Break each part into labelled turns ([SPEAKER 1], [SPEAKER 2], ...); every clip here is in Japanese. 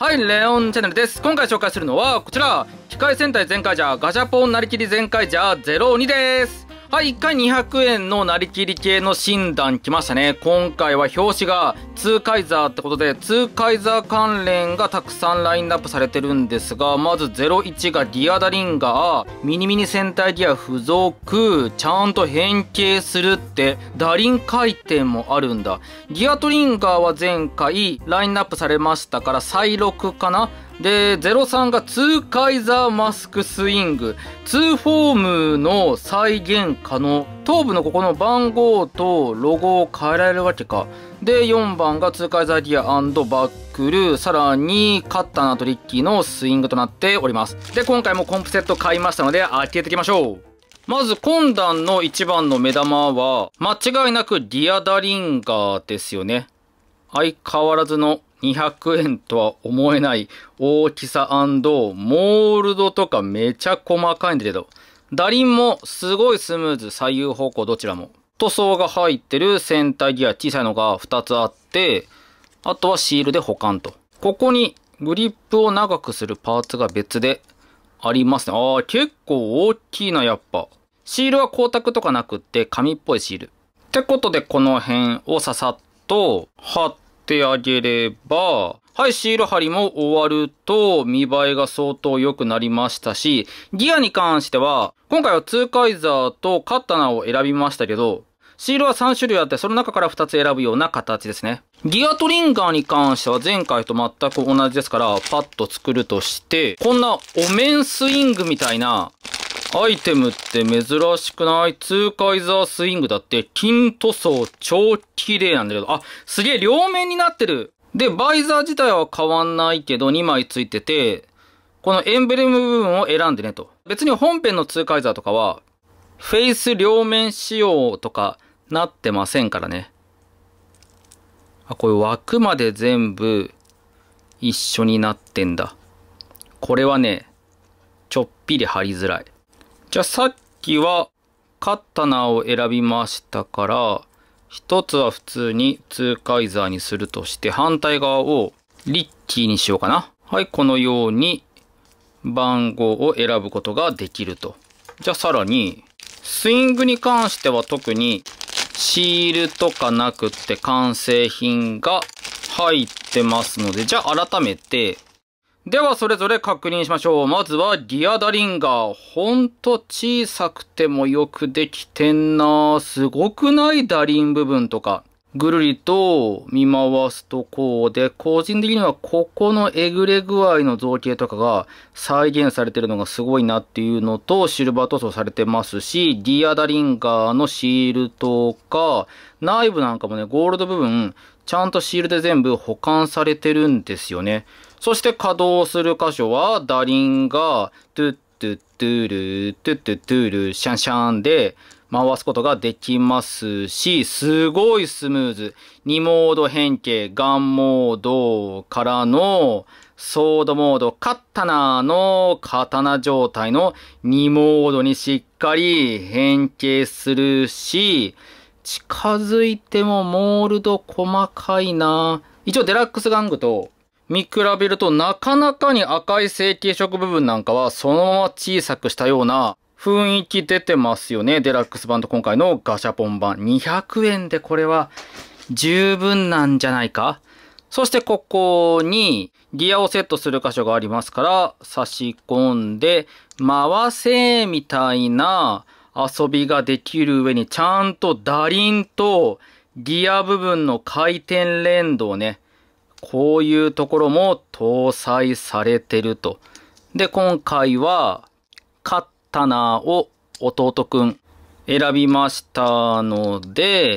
[SPEAKER 1] はい、レオンチャンネルです。今回紹介するのはこちら、機械戦隊全開じゃガジャポンなりきり全開じゃ02です。はい、1回200円のなりきり系の診断来ましたね。今回は表紙が2カイザーってことで、2カイザー関連がたくさんラインナップされてるんですが、まず01がディアダリンガー、ミニミニ戦隊ディア付属、ちゃんと変形するって、ダリン回転もあるんだ。ディアトリンガーは前回ラインナップされましたから、再録かなで、03が2カイザーマスクスイング、2フォームの再現可能、頭部のここの番号とロゴを変えられるわけか。で、4番が2カイザーギアバックル、さらにカッターナトリッキーのスイングとなっております。で、今回もコンプセット買いましたので、開けていきましょう。まず今段の一番の目玉は、間違いなくリアダリンガーですよね。相変わらずの200円とは思えない大きさモールドとかめちゃ細かいんだけど、ダリンもすごいスムーズ左右方向どちらも。塗装が入ってる船体ギア小さいのが2つあって、あとはシールで保管と。ここにグリップを長くするパーツが別でありますね。ああ、結構大きいな、やっぱ。シールは光沢とかなくって紙っぽいシール。ってことでこの辺をささっと貼っってあげれば、はい、シール貼りも終わると見栄えが相当良くなりましたし、ギアに関しては、今回はツーカイザーとカッタナを選びましたけど、シールは3種類あって、その中から2つ選ぶような形ですね。ギアトリンガーに関しては前回と全く同じですから、パッと作るとして、こんなお面スイングみたいな、アイテムって珍しくないツーカイザースイングだって、金塗装超綺麗なんだけど、あ、すげえ両面になってるで、バイザー自体は変わんないけど、2枚付いてて、このエンブレム部分を選んでねと。別に本編のツーカイザーとかは、フェイス両面仕様とかなってませんからね。あ、こういう枠まで全部一緒になってんだ。これはね、ちょっぴり貼りづらい。じゃあさっきはカッタナを選びましたから、一つは普通に2カイザーにするとして、反対側をリッキーにしようかな。はい、このように番号を選ぶことができると。じゃあさらに、スイングに関しては特にシールとかなくって完成品が入ってますので、じゃあ改めてでは、それぞれ確認しましょう。まずは、ィアダリンガー。ほんと小さくてもよくできてんなすごくないダリン部分とか。ぐるりと見回すとこうで、個人的にはここのえぐれ具合の造形とかが再現されてるのがすごいなっていうのと、シルバー塗装されてますし、ディアダリンガーのシールとか、内部なんかもね、ゴールド部分、ちゃんとシールで全部保管されてるんですよね。そして稼働する箇所は、ダリンが、トゥットゥットゥル、トゥットゥットゥル、シャンシャンで回すことができますし、すごいスムーズ。2モード変形、ガンモードからの、ソードモード、カッタナーの刀状態の2モードにしっかり変形するし、近づいてもモールド細かいな一応デラックス玩具と見比べるとなかなかに赤い成形色部分なんかはそのまま小さくしたような雰囲気出てますよね。デラックス版と今回のガシャポン版。200円でこれは十分なんじゃないかそしてここにギアをセットする箇所がありますから差し込んで回せみたいな遊びができる上にちゃんと打輪とギア部分の回転連動ねこういうところも搭載されてると。で、今回は、カッタナーを弟くん選びましたので、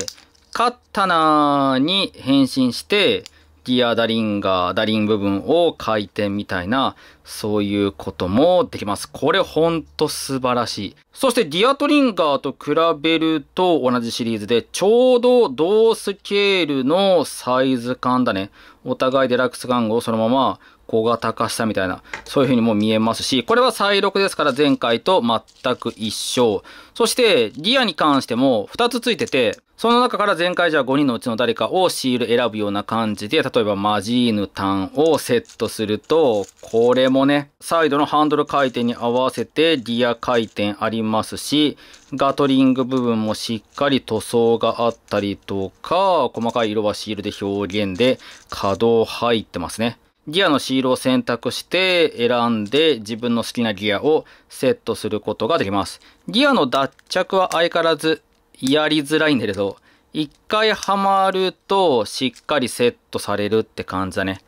[SPEAKER 1] カッタナーに変身して、ギアダリンガー、ダリン部分を回転みたいな、そういうこともできます。これほんと素晴らしい。そしてディアトリンガーと比べると同じシリーズで、ちょうど同スケールのサイズ感だね。お互いデラックス玩具をそのまま小型化したみたいな、そういう風にも見えますし、これは再録ですから前回と全く一緒。そして、ギアに関しても2つついてて、その中から前回じゃあ5人のうちの誰かをシール選ぶような感じで、例えばマジーヌタンをセットすると、これもね、サイドのハンドル回転に合わせてリア回転ありますし、ガトリング部分もしっかり塗装があったりとか、細かい色はシールで表現で可動入ってますね。ギアのシールを選択して選んで自分の好きなギアをセットすることができます。ギアの脱着は相変わらずやりづらいんだけど、一回ハマるとしっかりセットされるって感じだね。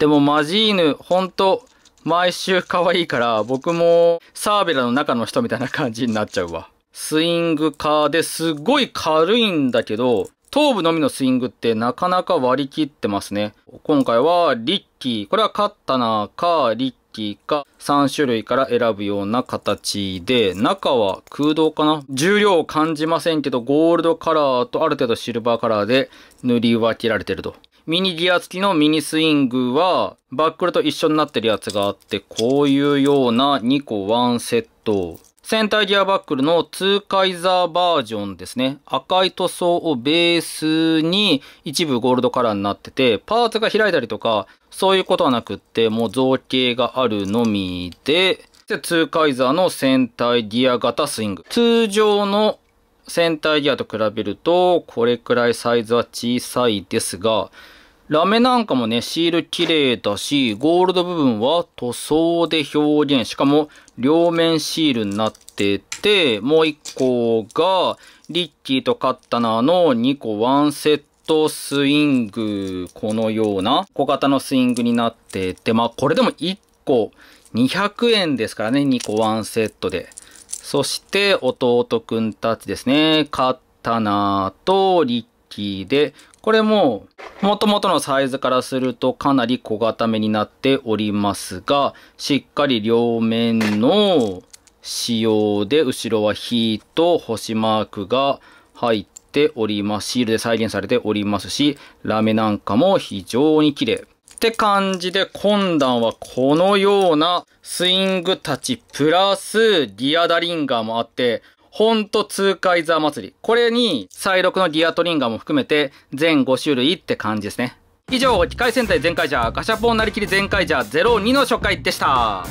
[SPEAKER 1] でもマジーヌ、ほんと、毎週可愛いから、僕もサーベラの中の人みたいな感じになっちゃうわ。スイングカーですごい軽いんだけど、頭部のみのスイングってなかなか割り切ってますね。今回はリッキー、これはカッタナーかリッ式か3種類から選ぶような形で、中は空洞かな重量を感じませんけど、ゴールドカラーとある程度シルバーカラーで塗り分けられてると。ミニギア付きのミニスイングは、バックルと一緒になってるやつがあって、こういうような2個ワンセット。センターギアバックルの2カイザーバージョンですね。赤い塗装をベースに一部ゴールドカラーになってて、パーツが開いたりとか、そういうことはなくって、もう造形があるのみで、で、ツーカイザーの戦隊ギア型スイング。通常の戦隊ギアと比べると、これくらいサイズは小さいですが、ラメなんかもね、シール綺麗だし、ゴールド部分は塗装で表現。しかも、両面シールになってて、もう一個が、リッキーとカッタナーの2個ワンセットスイング、このような小型のスイングになってて、まあこれでも1個200円ですからね、2個ワンセットで。そして弟くんたちですね、カッタナーとリッキーで、これも、元々のサイズからするとかなり小型めになっておりますが、しっかり両面の仕様で、後ろはヒート、星マークが入っております。シールで再現されておりますし、ラメなんかも非常に綺麗。って感じで、今段はこのようなスイングたちプラスリアダリンガーもあって、ほんと痛快座祭り。これに、再録のディアトリンガーも含めて、全5種類って感じですね。以上、機械戦隊全開者、ガシャポンなりきり全開者02の紹介でした。